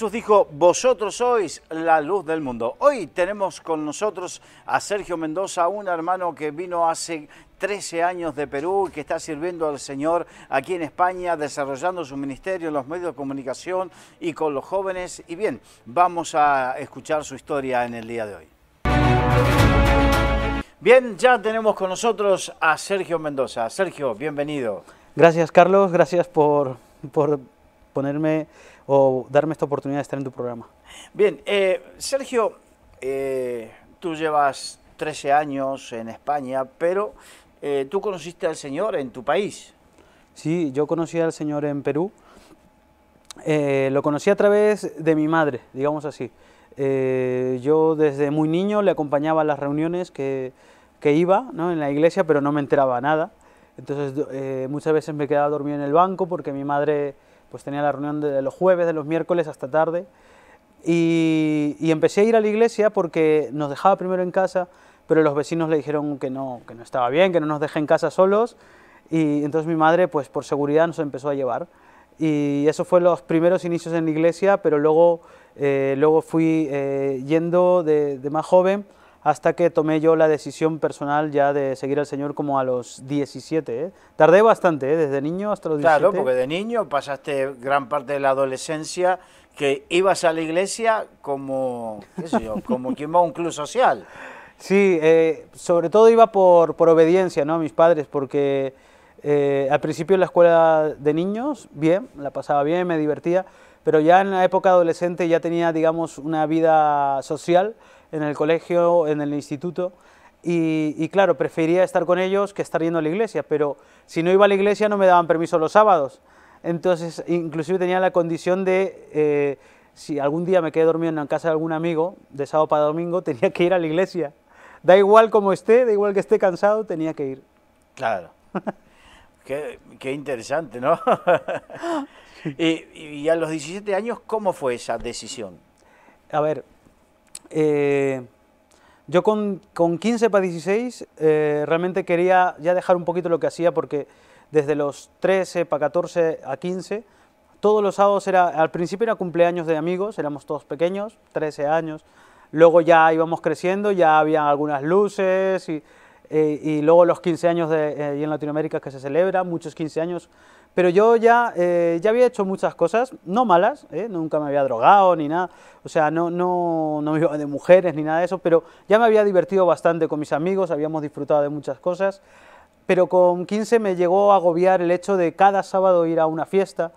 Jesús dijo, vosotros sois la luz del mundo. Hoy tenemos con nosotros a Sergio Mendoza, un hermano que vino hace 13 años de Perú y que está sirviendo al Señor aquí en España, desarrollando su ministerio en los medios de comunicación y con los jóvenes. Y bien, vamos a escuchar su historia en el día de hoy. Bien, ya tenemos con nosotros a Sergio Mendoza. Sergio, bienvenido. Gracias Carlos, gracias por, por ponerme o darme esta oportunidad de estar en tu programa. Bien, eh, Sergio, eh, tú llevas 13 años en España, pero eh, tú conociste al Señor en tu país. Sí, yo conocí al Señor en Perú. lo conocí a través de mi madre, digamos así. yo desde muy niño le acompañaba a las reuniones que, que iba ¿no? en la iglesia, pero no me enteraba nada. Entonces muchas veces me quedaba dormido en el banco porque mi madre pues tenía la reunión de los jueves, de los miércoles hasta tarde, y, empecé a ir a la iglesia porque nos dejaba primero en casa, pero los vecinos le dijeron que no, que no estaba bien, que no nos dejé en casa solos, y entonces mi madre, pues por seguridad, nos empezó a llevar. Y eso fue los primeros inicios en la iglesia, pero luego, eh, luego fui eh, yendo de, de más joven, hasta que tomé yo la decisión personal ya de seguir al Señor como a los 17. ¿eh? Tardé bastante, ¿eh? desde niño hasta los 17. Claro, porque de niño pasaste gran parte de la adolescencia que ibas a la iglesia como, como quien va a un club social. Sí, eh, sobre todo iba por, por obediencia ¿no? a mis padres, porque al principio en la escuela de niños, bien, la pasaba bien, me divertía, pero ya en la época adolescente ya tenía, digamos, una vida social en el colegio, en el instituto, y, claro, prefería estar con ellos que estar yendo a la iglesia, pero si no iba a la iglesia no me daban permiso los sábados. Entonces, inclusive tenía la condición de, eh, si algún día me quedé dormido en casa de algún amigo, de sábado para domingo, tenía que ir a la iglesia. Da igual como esté, da igual que esté cansado, tenía que ir. Claro. qué, interesante, ¿no? y, y a los 17 años, ¿cómo fue esa decisión? A ver, eh, yo con, 15 para 16 eh, realmente quería ya dejar un poquito lo que hacía porque desde los 13 para 14 a 15, todos los sábados era, al principio era cumpleaños de amigos, éramos todos pequeños, 13 años, luego ya íbamos creciendo, ya había algunas luces y, eh, luego los 15 años eh, y en Latinoamérica que se celebra, muchos 15 años pero yo ya, eh, ya había hecho muchas cosas, no malas, ¿eh? nunca me había drogado ni nada, o sea, no, no, no me iba de mujeres ni nada de eso, pero ya me había divertido bastante con mis amigos, habíamos disfrutado de muchas cosas, pero con 15 me llegó a agobiar el hecho de cada sábado ir a una fiesta,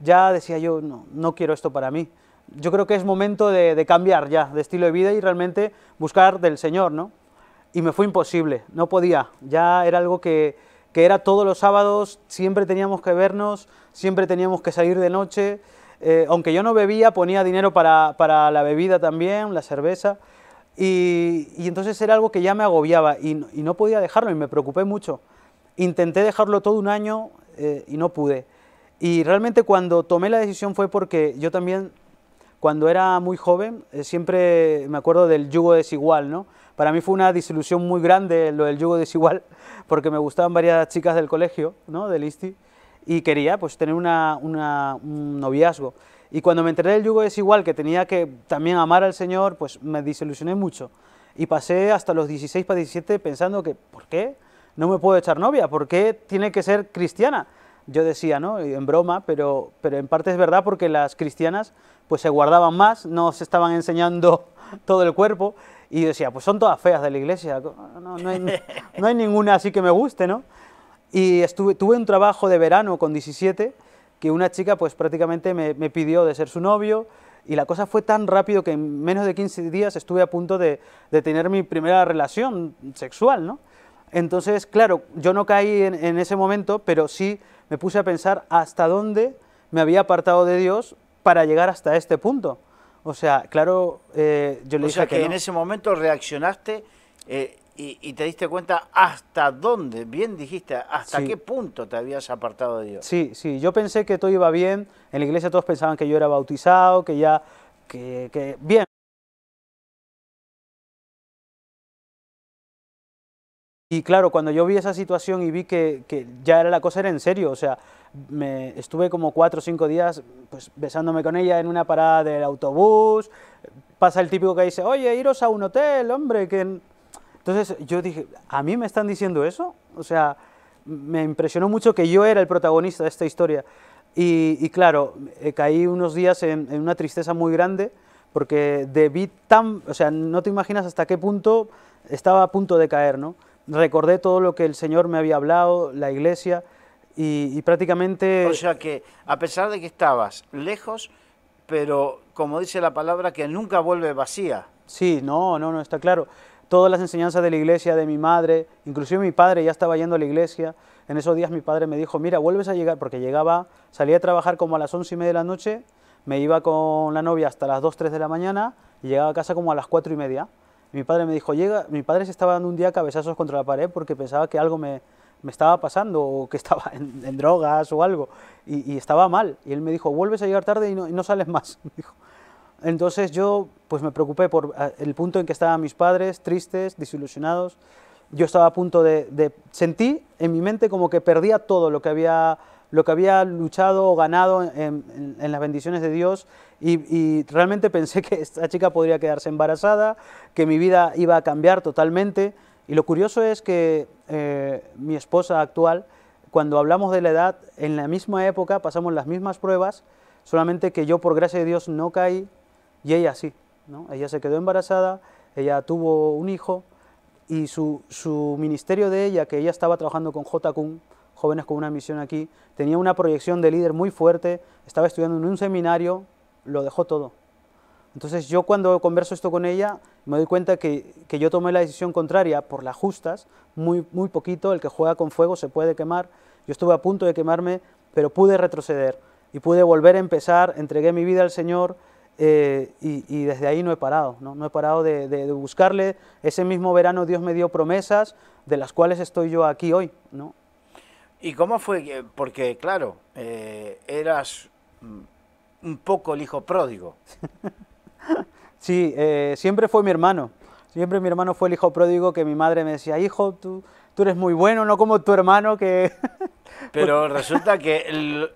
ya decía yo, no, no quiero esto para mí, yo creo que es momento de, de cambiar ya de estilo de vida y realmente buscar del Señor, ¿no? Y me fue imposible, no podía, ya era algo que que era todos los sábados, siempre teníamos que vernos, siempre teníamos que salir de noche. Eh, aunque yo no bebía, ponía dinero para, para la bebida también, la cerveza. Y, entonces era algo que ya me agobiaba y, no podía dejarlo y me preocupé mucho. Intenté dejarlo todo un año eh, y no pude. Y realmente cuando tomé la decisión fue porque yo también cuando era muy joven, eh, siempre me acuerdo del yugo desigual, ¿no? Para mí fue una disilusión muy grande lo del yugo desigual, porque me gustaban varias chicas del colegio, ¿no? Del ISTI, y quería pues tener un noviazgo. Y cuando me enteré del yugo desigual, que tenía que también amar al Señor, pues me desilusioné mucho. Y pasé hasta los 16 para 17 pensando que, ¿por qué? No me puedo echar novia, ¿por qué tiene que ser cristiana? yo decía, ¿no? En broma, pero, pero en parte es verdad porque las cristianas pues se guardaban más, no se estaban enseñando todo el cuerpo y decía, pues son todas feas de la iglesia, no, no, hay, ninguna así que me guste, ¿no? Y estuve, tuve un trabajo de verano con 17 que una chica pues prácticamente me, pidió de ser su novio y la cosa fue tan rápido que en menos de 15 días estuve a punto de, tener mi primera relación sexual, ¿no? Entonces, claro, yo no caí en ese momento, pero sí me puse a pensar hasta dónde me había apartado de Dios para llegar hasta este punto. O sea, claro, eh, yo le o sea que, en ese momento reaccionaste eh, y, te diste cuenta hasta dónde, bien dijiste, hasta qué punto te habías apartado de Dios. Sí, sí, yo pensé que todo iba bien, en la iglesia todos pensaban que yo era bautizado, que ya, que bien, Y claro, cuando yo vi esa situación y vi que, ya era la cosa era en serio, o sea, me, estuve como cuatro o cinco días pues, besándome con ella en una parada del autobús, pasa el típico que dice, oye, iros a un hotel, hombre, que... Entonces yo dije, ¿a mí me están diciendo eso? O sea, me impresionó mucho que yo era el protagonista de esta historia. Y, claro, eh, caí unos días en, en, una tristeza muy grande porque debí tan, o sea, no te imaginas hasta qué punto estaba a punto de caer, ¿no? recordé todo lo que el Señor me había hablado, la iglesia, y, prácticamente... O sea que a pesar de que estabas lejos, pero como dice la palabra, que nunca vuelve vacía. Sí, no, no, no, está claro. Todas las enseñanzas de la iglesia, de mi madre, inclusive mi padre ya estaba yendo a la iglesia. En esos días mi padre me dijo, mira, vuelves a llegar, porque llegaba, salía a trabajar como a las once y media de la noche, me iba con la novia hasta las dos, tres de la mañana y llegaba a casa como a las cuatro y media mi padre me dijo, llega, mi padre se estaba dando un día cabezazos contra la pared porque pensaba que algo me, me estaba pasando o que estaba en, drogas o algo y, estaba mal. Y él me dijo, vuelves a llegar tarde y no, no sales más. dijo. Entonces yo pues me preocupé por ah, el punto en que estaban mis padres, tristes, desilusionados. Yo estaba a punto de, de... Sentí en mi mente como que perdía todo lo que había lo que había luchado o ganado en, las bendiciones de Dios y, realmente pensé que esta chica podría quedarse embarazada, que mi vida iba a cambiar totalmente. Y lo curioso es que eh, mi esposa actual, cuando hablamos de la edad, en la misma época pasamos las mismas pruebas, solamente que yo por gracia de Dios no caí y ella sí. ¿no? Ella se quedó embarazada, ella tuvo un hijo y su, su ministerio de ella, que ella estaba trabajando con J. Jóvenes con una misión aquí, tenía una proyección de líder muy fuerte, estaba estudiando en un seminario, lo dejó todo. Entonces yo cuando converso esto con ella me doy cuenta que, yo tomé la decisión contraria por las justas, muy, muy poquito, el que juega con fuego se puede quemar, yo estuve a punto de quemarme, pero pude retroceder y pude volver a empezar, entregué mi vida al Señor, eh, y, desde ahí no he parado, no, he parado de, buscarle. Ese mismo verano Dios me dio promesas de las cuales estoy yo aquí hoy. ¿no? ¿Y cómo fue? Porque, claro, eh, eras un poco el hijo pródigo. sí, eh, siempre fue mi hermano. Siempre mi hermano fue el hijo pródigo que mi madre me decía, hijo, tú, tú eres muy bueno, no como tu hermano que... Pero resulta que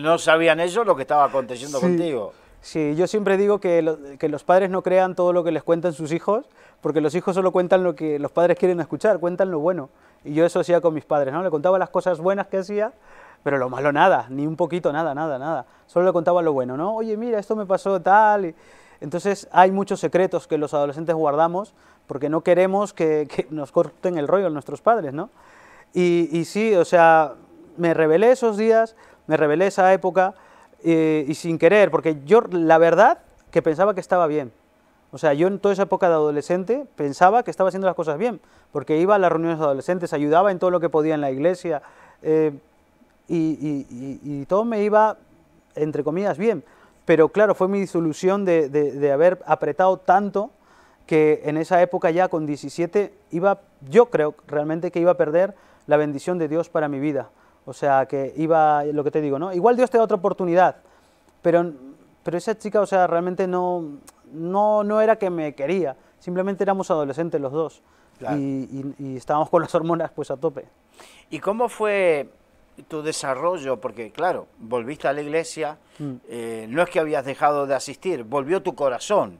no sabían ellos lo que estaba aconteciendo contigo. Sí, yo siempre digo que, que los padres no crean todo lo que les cuentan sus hijos, porque los hijos solo cuentan lo que los padres quieren escuchar, cuentan lo bueno. Y yo eso hacía con mis padres, ¿no? Le contaba las cosas buenas que hacía, pero lo malo nada, ni un poquito, nada, nada, nada. Solo le contaba lo bueno, ¿no? Oye, mira, esto me pasó tal. Y... Entonces hay muchos secretos que los adolescentes guardamos porque no queremos que, nos corten el rollo a nuestros padres, ¿no? Y, y, sí, o sea, me revelé esos días, me revelé esa época eh, y sin querer, porque yo la verdad que pensaba que estaba bien o sea, yo en toda esa época de adolescente pensaba que estaba haciendo las cosas bien, porque iba a las reuniones de adolescentes, ayudaba en todo lo que podía en la iglesia, eh, y, todo me iba, entre comillas, bien. Pero claro, fue mi disolución de, de haber apretado tanto que en esa época ya con 17 iba, yo creo realmente que iba a perder la bendición de Dios para mi vida. O sea, que iba, lo que te digo, ¿no? Igual Dios te da otra oportunidad, pero, pero esa chica, o sea, realmente no, no, no era que me quería, simplemente éramos adolescentes los dos y, estábamos con las hormonas pues a tope. ¿Y cómo fue tu desarrollo? Porque claro, volviste a la iglesia, mm. eh, no es que habías dejado de asistir, volvió tu corazón.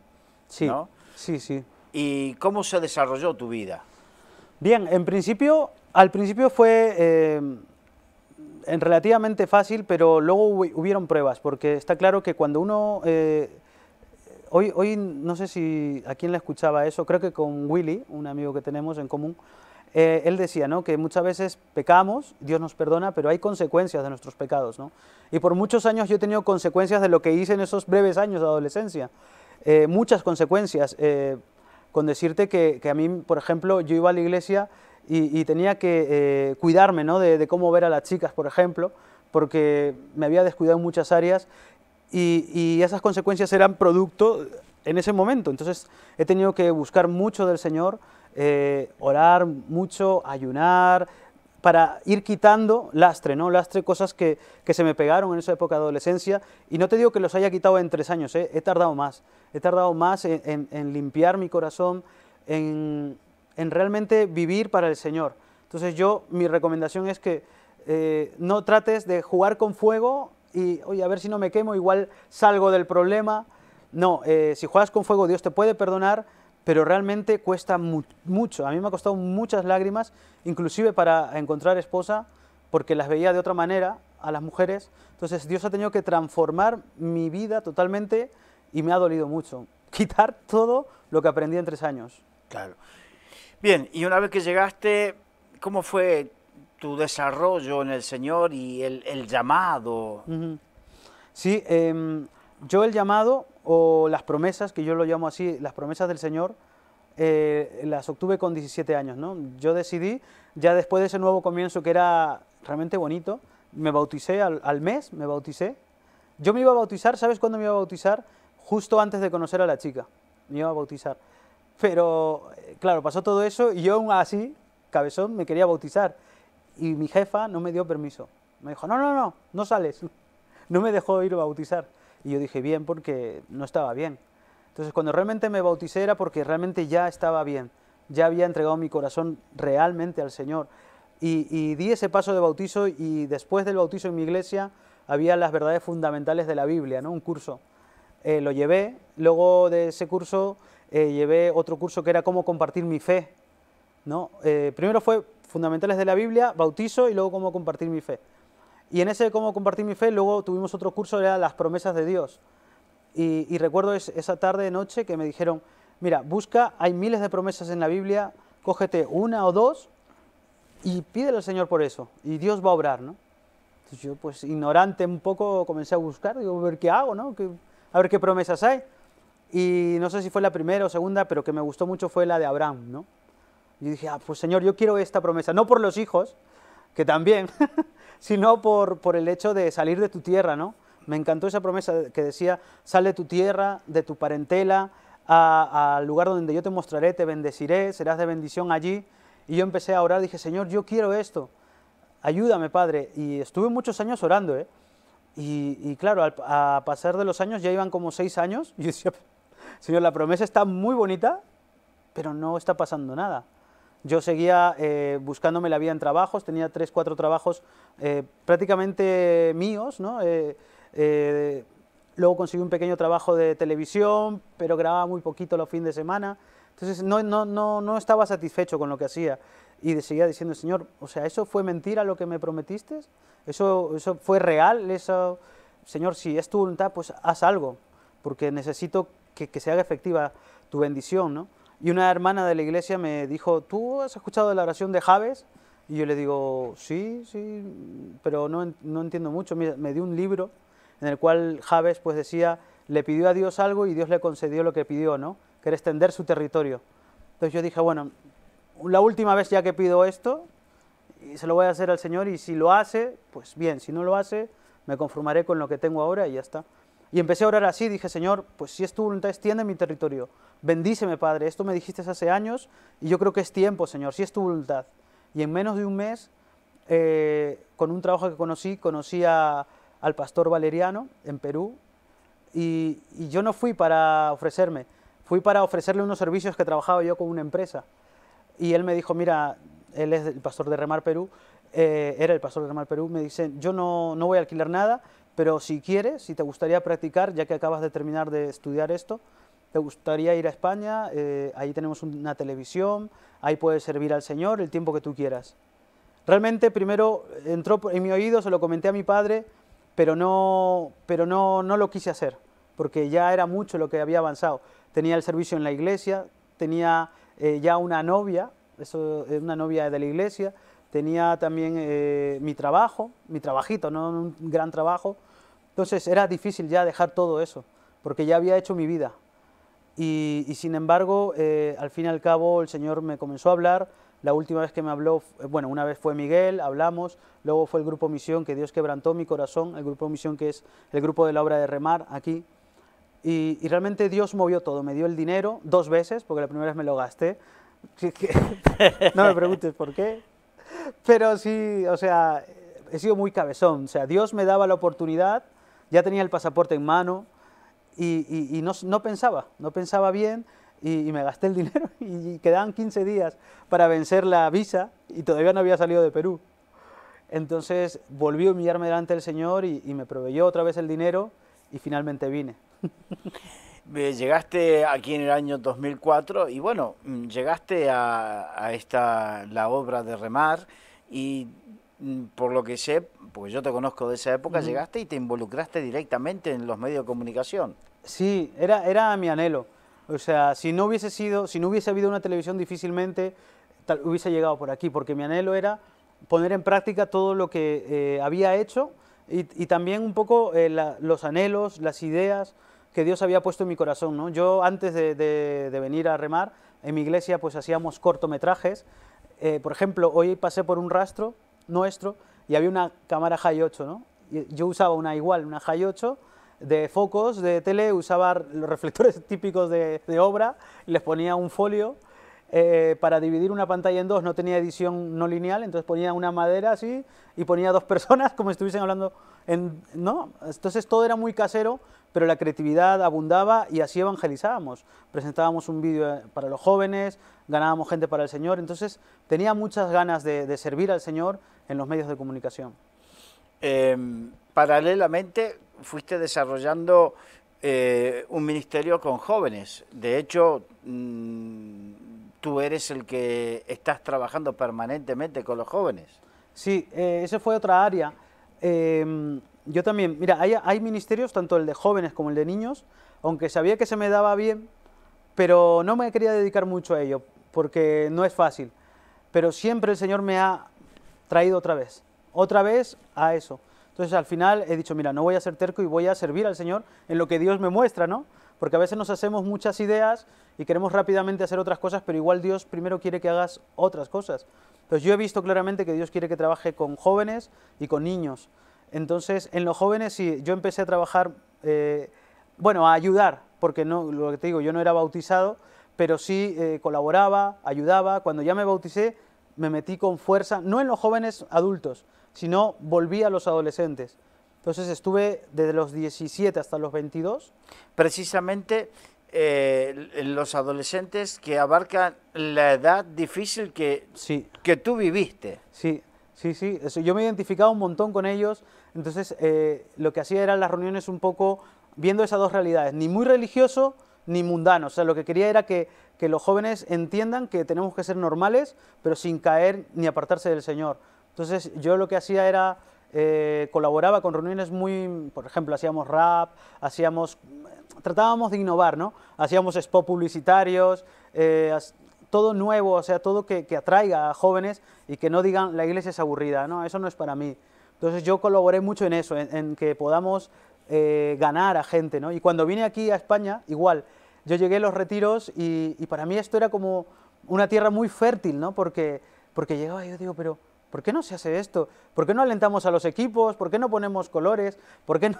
Sí, sí, sí. ¿Y cómo se desarrolló tu vida? Bien, en principio, al principio fue... Eh, relativamente fácil, pero luego hubieron pruebas, porque está claro que cuando uno eh, Hoy, hoy no sé si a quién le escuchaba eso, creo que con Willy, un amigo que tenemos en común, eh, él decía ¿no? que muchas veces pecamos, Dios nos perdona, pero hay consecuencias de nuestros pecados. ¿no? Y por muchos años yo he tenido consecuencias de lo que hice en esos breves años de adolescencia. Eh, muchas consecuencias. Eh, con decirte que, que, a mí, por ejemplo, yo iba a la iglesia y, tenía que cuidarme ¿no? de, de cómo ver a las chicas, por ejemplo, porque me había descuidado en muchas áreas y, esas consecuencias eran producto en ese momento. Entonces he tenido que buscar mucho del Señor, eh, orar mucho, ayunar, para ir quitando lastre, ¿no? Lastre, cosas que, se me pegaron en esa época de adolescencia. Y no te digo que los haya quitado en tres años, ¿eh? he tardado más. He tardado más en, limpiar mi corazón, en, realmente vivir para el Señor. Entonces yo, mi recomendación es que eh, no trates de jugar con fuego y, oye, a ver si no me quemo, igual salgo del problema. No, eh, si juegas con fuego, Dios te puede perdonar, pero realmente cuesta mucho. A mí me ha costado muchas lágrimas, inclusive para encontrar esposa, porque las veía de otra manera a las mujeres. Entonces Dios ha tenido que transformar mi vida totalmente y me ha dolido mucho. Quitar todo lo que aprendí en tres años. Claro. Bien, y una vez que llegaste, ¿cómo fue tu desarrollo en el Señor y el, llamado. Sí, em, yo el llamado o las promesas, que yo lo llamo así, las promesas del Señor, eh, las obtuve con 17 años, ¿no? Yo decidí, ya después de ese nuevo comienzo que era realmente bonito, me bauticé al, mes, me bauticé. Yo me iba a bautizar, ¿sabes cuándo me iba a bautizar? Justo antes de conocer a la chica, me iba a bautizar. Pero, eh, claro, pasó todo eso y yo aún así, cabezón, me quería bautizar y mi jefa no me dio permiso. Me dijo, no, no, no, no sales. No me dejó ir a bautizar. Y yo dije, bien, porque no estaba bien. Entonces, cuando realmente me bauticé era porque realmente ya estaba bien. Ya había entregado mi corazón realmente al Señor. Y, di ese paso de bautizo y después del bautizo en mi iglesia había las verdades fundamentales de la Biblia, ¿no? Un curso. Eh, lo llevé, luego de ese curso eh, llevé otro curso que era cómo compartir mi fe, ¿no? Eh, primero fue fundamentales de la Biblia, bautizo y luego cómo compartir mi fe. Y en ese cómo compartir mi fe, luego tuvimos otro curso, era las promesas de Dios. Y, recuerdo esa tarde, noche, que me dijeron, mira, busca, hay miles de promesas en la Biblia, cógete una o dos y pídele al Señor por eso, y Dios va a obrar, ¿no? Entonces yo, pues ignorante un poco, comencé a buscar, digo, a ver qué hago, ¿no? a ver qué promesas hay. Y no sé si fue la primera o segunda, pero que me gustó mucho fue la de Abraham, ¿no? Y dije, ah, pues Señor, yo quiero esta promesa, no por los hijos, que también, sino por, por el hecho de salir de tu tierra, ¿no? Me encantó esa promesa que decía, sal de tu tierra, de tu parentela, al lugar donde yo te mostraré, te bendeciré, serás de bendición allí. Y yo empecé a orar, dije, Señor, yo quiero esto, ayúdame, Padre. Y estuve muchos años orando, ¿eh? Y, claro, al, a pasar de los años, ya iban como seis años, y yo decía, Señor, la promesa está muy bonita, pero no está pasando nada. Yo seguía eh, buscándome la vida en trabajos, tenía tres, cuatro trabajos eh, prácticamente míos, ¿no? Eh, luego conseguí un pequeño trabajo de televisión, pero grababa muy poquito los fines de semana, entonces no, estaba satisfecho con lo que hacía y seguía diciendo, Señor, o sea, ¿eso fue mentira lo que me prometiste? ¿Eso, eso fue real? ¿Eso, Señor, si es tu voluntad, pues haz algo, porque necesito que, que se haga efectiva tu bendición, ¿no? Y una hermana de la iglesia me dijo, ¿tú has escuchado la oración de Javes? Y yo le digo, sí, sí, pero no, entiendo mucho. Me, dio un libro en el cual Javes pues decía, le pidió a Dios algo y Dios le concedió lo que pidió, ¿no? Que era extender su territorio. Entonces yo dije, bueno, la última vez ya que pido esto, y se lo voy a hacer al Señor y si lo hace, pues bien, si no lo hace, me conformaré con lo que tengo ahora y ya está. Y empecé a orar así, dije, Señor, pues si es tu voluntad, extiende mi territorio. Bendíceme, Padre, esto me dijiste hace años y yo creo que es tiempo, Señor, si es tu voluntad. Y en menos de un mes, eh, con un trabajo que conocí, conocí al pastor Valeriano en Perú y, yo no fui para ofrecerme, fui para ofrecerle unos servicios que trabajaba yo con una empresa. Y él me dijo, mira, él es el pastor de Remar Perú, eh, era el pastor de Remar Perú, me dice, yo no, no voy a alquilar nada, pero si quieres, si te gustaría practicar, ya que acabas de terminar de estudiar esto, te gustaría ir a España, eh, ahí tenemos una televisión, ahí puedes servir al Señor el tiempo que tú quieras. Realmente primero entró en mi oído, se lo comenté a mi padre, pero no, pero no, no lo quise hacer, porque ya era mucho lo que había avanzado. Tenía el servicio en la iglesia, tenía eh, ya una novia, eso, eh, una novia de la iglesia, tenía también eh, mi trabajo, mi trabajito, no un gran trabajo. Entonces era difícil ya dejar todo eso, porque ya había hecho mi vida. Y, sin embargo, eh, al fin y al cabo, el Señor me comenzó a hablar. La última vez que me habló, eh, bueno, una vez fue Miguel, hablamos, luego fue el Grupo Misión, que Dios quebrantó mi corazón, el Grupo Misión que es el grupo de la obra de remar aquí. Y, y realmente Dios movió todo, me dio el dinero dos veces, porque la primera vez me lo gasté. no me preguntes por qué, pero sí, o sea, he sido muy cabezón. O sea, Dios me daba la oportunidad, ya tenía el pasaporte en mano y, no, pensaba, no pensaba bien y, me gasté el dinero y quedaban 15 días para vencer la visa y todavía no había salido de Perú. Entonces volví a humillarme delante del Señor y, y, me proveyó otra vez el dinero y finalmente vine. Eh, llegaste aquí en el año 2004 y bueno, mm, llegaste a, esta, la obra de Remar y mm, por lo que sé, porque yo te conozco de esa época, llegaste y te involucraste directamente en los medios de comunicación. Sí, era, era mi anhelo. O sea, si no hubiese sido, si no hubiese habido una televisión difícilmente hubiese llegado por aquí, porque mi anhelo era poner en práctica todo lo que eh, había hecho y, también un poco eh, los anhelos, las ideas, que Dios había puesto en mi corazón. ¿no? Yo antes de, venir a remar, en mi iglesia pues hacíamos cortometrajes. Eh, por ejemplo, hoy pasé por un rastro nuestro y había una cámara hi 8. Yo usaba una igual, una hi 8 de focos de tele, usaba los reflectores típicos de, obra, les ponía un folio eh, para dividir una pantalla en dos no tenía edición no lineal, entonces ponía una madera así y ponía dos personas como estuviesen hablando ¿no? Entonces todo era muy casero, pero la creatividad abundaba y así evangelizábamos. Presentábamos un vídeo eh, para los jóvenes, ganábamos gente para el Señor, entonces tenía muchas ganas de, servir al Señor en los medios de comunicación. Em, paralelamente fuiste desarrollando eh, un ministerio con jóvenes. De hecho, mm, tú eres el que estás trabajando permanentemente con los jóvenes. Sí, eh, esa fue otra área Em, yo también, mira, hay, hay, ministerios, tanto el de jóvenes como el de niños, aunque sabía que se me daba bien, pero no me quería dedicar mucho a ello, porque no es fácil. Pero siempre el Señor me ha traído otra vez, otra vez a eso. Entonces al final he dicho, mira, no voy a ser terco y voy a servir al Señor en lo que Dios me muestra, ¿no? Porque a veces nos hacemos muchas ideas y queremos rápidamente hacer otras cosas, pero igual Dios primero quiere que hagas otras cosas yo he visto claramente que Dios quiere que trabaje con jóvenes y con niños. Entonces en los jóvenes sí, yo empecé a trabajar, eh, bueno, a ayudar, porque no, lo que te digo, yo no era bautizado, pero sí eh, colaboraba, ayudaba. Cuando ya me bauticé, me metí con fuerza, no en los jóvenes adultos, sino volví a los adolescentes. Entonces estuve desde los 17 hasta los 22. Precisamente eh, los adolescentes que abarcan la edad difícil que, que tú viviste. Sí, sí, sí. yo me identificaba un montón con ellos. Entonces, eh, lo que hacía eran las reuniones un poco viendo esas dos realidades, ni muy religioso ni mundano. O sea, lo que quería era que, que los jóvenes entiendan que tenemos que ser normales, pero sin caer ni apartarse del Señor. Entonces, yo lo que hacía era eh, colaboraba con reuniones muy, por ejemplo, hacíamos rap, hacíamos tratábamos de innovar, ¿no? Hacíamos spots publicitarios, eh, todo nuevo, o sea, todo que, que, atraiga a jóvenes y que no digan la iglesia es aburrida, ¿no? Eso no es para mí. Entonces yo colaboré mucho en eso, en, que podamos eh, ganar a gente, ¿no? Y cuando vine aquí a España, igual, yo llegué a los retiros y, para mí esto era como una tierra muy fértil, ¿no? Porque, porque llegaba y yo digo, pero ¿por qué no se hace esto? ¿Por qué no alentamos a los equipos? ¿Por qué no ponemos colores? ¿Por qué no...?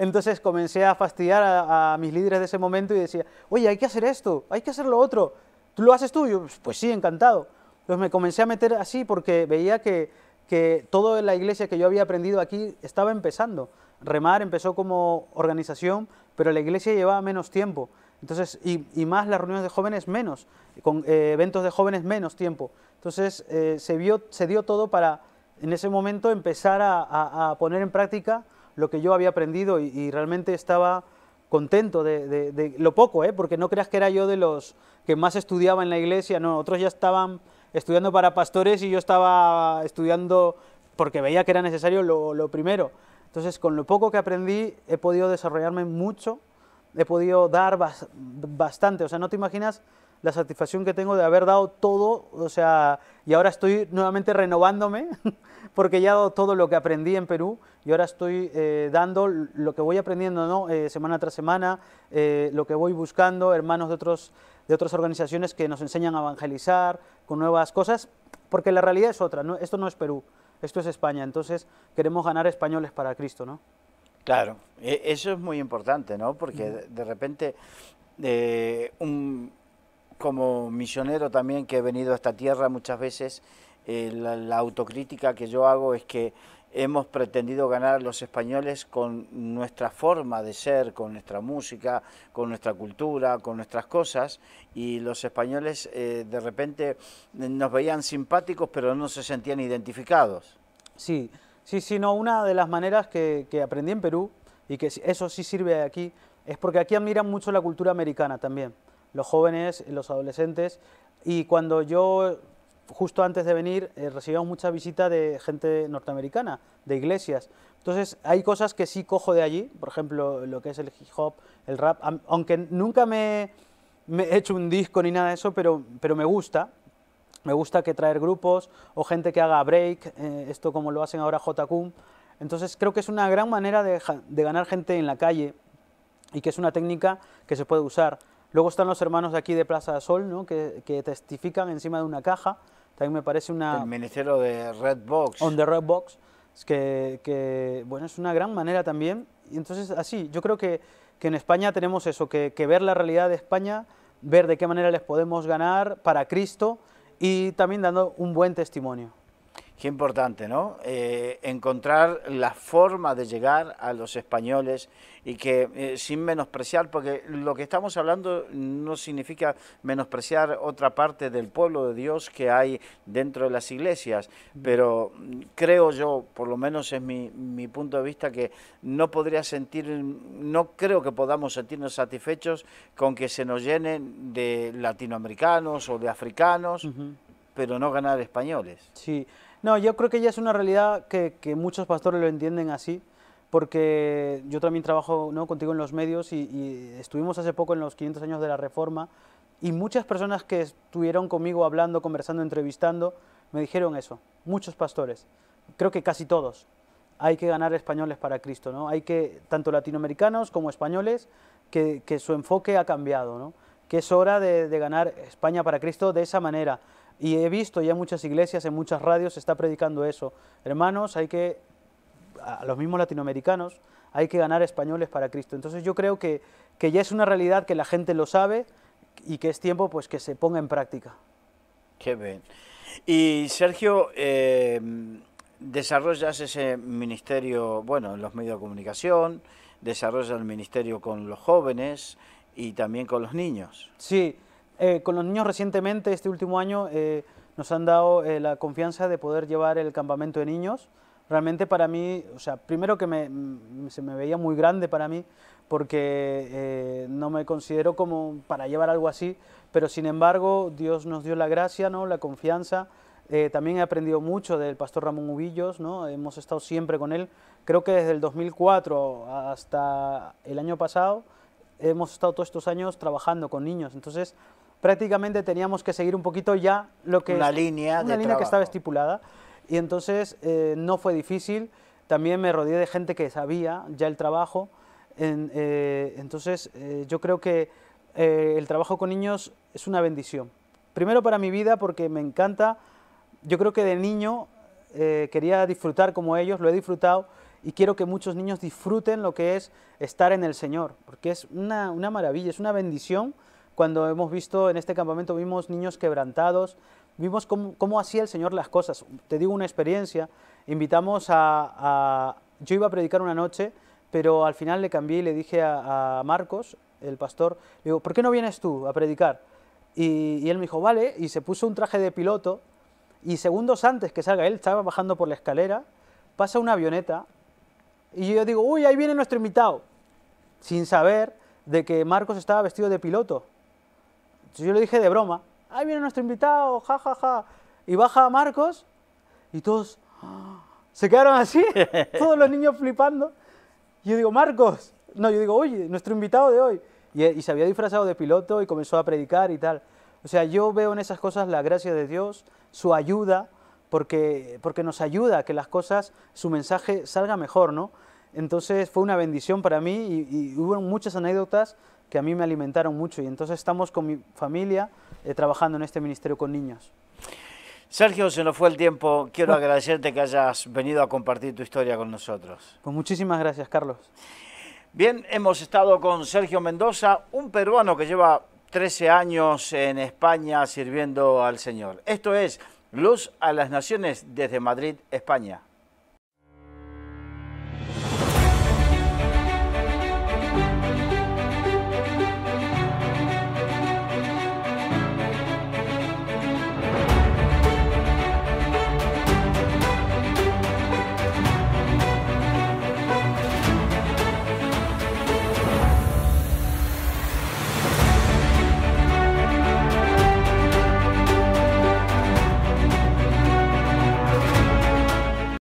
Entonces comencé a fastidiar a, mis líderes de ese momento y decía, oye, hay que hacer esto, hay que hacer lo otro. ¿Tú lo haces tú? pues sí, encantado. Entonces me comencé a meter así porque veía que, que toda la iglesia que yo había aprendido aquí estaba empezando. Remar empezó como organización, pero la iglesia llevaba menos tiempo. Entonces, y, más las reuniones de jóvenes menos, con eh, eventos de jóvenes menos tiempo. Entonces eh, se, vio, se dio todo para en ese momento empezar a, a poner en práctica lo que yo había aprendido y, realmente estaba contento de, lo poco, ¿eh? porque no creas que era yo de los que más estudiaba en la iglesia, no, otros ya estaban estudiando para pastores y yo estaba estudiando porque veía que era necesario lo, primero. Entonces, con lo poco que aprendí, he podido desarrollarme mucho, he podido dar bastante, o sea, no te imaginas la satisfacción que tengo de haber dado todo, o sea, y ahora estoy nuevamente renovándome, porque ya he dado todo lo que aprendí en Perú y ahora estoy eh, dando lo que voy aprendiendo ¿no? Eh, semana tras semana, eh, lo que voy buscando, hermanos de, otros, de otras organizaciones que nos enseñan a evangelizar con nuevas cosas, porque la realidad es otra, ¿no? esto no es Perú, esto es España, entonces queremos ganar españoles para Cristo, ¿no? Claro, e-, eso es muy importante, ¿no? Porque de repente un, como misionero también que he venido a esta tierra muchas veces, eh, la, autocrítica que yo hago es que hemos pretendido ganar a los españoles con nuestra forma de ser, con nuestra música, con nuestra cultura, con nuestras cosas, y los españoles eh, de repente nos veían simpáticos pero no se sentían identificados. Sí, sí, sino una de las maneras que, que aprendí en Perú, y que eso sí sirve aquí, es porque aquí admiran mucho la cultura americana también los jóvenes, los adolescentes. Y cuando yo, justo antes de venir, eh, recibíamos visita de gente norteamericana, de iglesias. Entonces, hay cosas que sí cojo de allí, por ejemplo, lo que es el hip hop, el rap, aunque nunca me, he hecho un disco ni nada de eso, pero, me gusta, me gusta que traer grupos o gente que haga break, eh, esto como lo hacen ahora J.C.U. Entonces creo que es una gran manera de, ganar gente en la calle y que es una técnica que se puede usar. Luego están los hermanos de aquí de Plaza de Sol, ¿no? que, testifican encima de una caja. También me parece una... El ministerio de Red Box. On the Redbox, que, que bueno, es una gran manera también. Y entonces, así, yo creo que, en España tenemos eso, que ver la realidad de España, ver de qué manera les podemos ganar para Cristo y también dando un buen testimonio. Qué importante, ¿no? Eh, encontrar la forma de llegar a los españoles y que eh, sin menospreciar, porque lo que estamos hablando no significa menospreciar otra parte del pueblo de Dios que hay dentro de las iglesias, pero creo yo, por lo menos es mi, punto de vista, que no podría sentir, no creo que podamos sentirnos satisfechos con que se nos llenen de latinoamericanos o de africanos, pero no ganar españoles. Sí. No, yo creo que ya es una realidad que, muchos pastores lo entienden así, porque yo también trabajo ¿no? contigo en los medios y, estuvimos hace poco en los 500 años de la Reforma y muchas personas que estuvieron conmigo hablando, conversando, entrevistando, me dijeron eso, muchos pastores, creo que casi todos, hay que ganar españoles para Cristo, ¿no? Hay que, tanto latinoamericanos como españoles, que, su enfoque ha cambiado, Que es hora de ganar España para Cristo de esa manera y he visto ya muchas iglesias, en muchas radios se está predicando eso. Hermanos, hay que, a los mismos latinoamericanos, hay que ganar españoles para Cristo. Entonces yo creo que, ya es una realidad que la gente lo sabe y que es tiempo pues que se ponga en práctica. Qué bien. Y Sergio, eh, desarrollas ese ministerio, bueno, en los medios de comunicación, desarrollas el ministerio con los jóvenes y también con los niños. Sí. Eh, con los niños recientemente, este último año, eh, nos han dado eh, la confianza de poder llevar el campamento de niños. Realmente para mí, o sea, primero que me, mm, se me veía muy grande para mí, porque no me considero como para llevar algo así, pero sin embargo Dios nos dio la gracia, ¿no? la confianza. también he aprendido mucho del pastor Ramón Ubillos, ¿no? hemos estado siempre con él. Creo que desde el 2004 hasta el año pasado hemos estado todos estos años trabajando con niños. Entonces, prácticamente teníamos que seguir un poquito ya lo que... Una línea Una línea que estaba estipulada. Y entonces eh, no fue difícil. También me rodeé de gente que sabía ya el trabajo. Eh, entonces eh, yo creo que el trabajo con niños es una bendición. Primero para mi vida porque me encanta. Yo creo que de niño quería disfrutar como ellos, lo he disfrutado y quiero que muchos niños disfruten lo que es estar en el Señor, porque es una, una maravilla, es una bendición cuando hemos visto en este campamento, vimos niños quebrantados, vimos cómo, hacía el Señor las cosas. Te digo una experiencia, invitamos a, Yo iba a predicar una noche, pero al final le cambié y le dije a, Marcos, el pastor, digo, ¿por qué no vienes tú a predicar? Y, y él me dijo, vale, y se puso un traje de piloto, y segundos antes que salga él, estaba bajando por la escalera, pasa una avioneta, y yo digo, uy, ahí viene nuestro invitado, sin saber de que Marcos estaba vestido de piloto yo le dije de broma, ahí viene nuestro invitado, ja, ja, ja. Y baja Marcos y todos ¡ah! se quedaron así, todos los niños flipando. Y yo digo, Marcos, no, yo digo, oye, nuestro invitado de hoy. Y, se había disfrazado de piloto y comenzó a predicar y tal. O sea, yo veo en esas cosas la gracia de Dios, su ayuda, porque, porque nos ayuda a que las cosas, su mensaje salga mejor, ¿no? Entonces fue una bendición para mí y, y hubo muchas anécdotas que a mí me alimentaron mucho y entonces estamos con mi familia eh, trabajando en este ministerio con niños. Sergio, se nos fue el tiempo. Quiero agradecerte que hayas venido a compartir tu historia con nosotros. Pues muchísimas gracias, Carlos. Bien, hemos estado con Sergio Mendoza, un peruano que lleva 13 años en España sirviendo al Señor. Esto es Luz a las Naciones desde Madrid, España.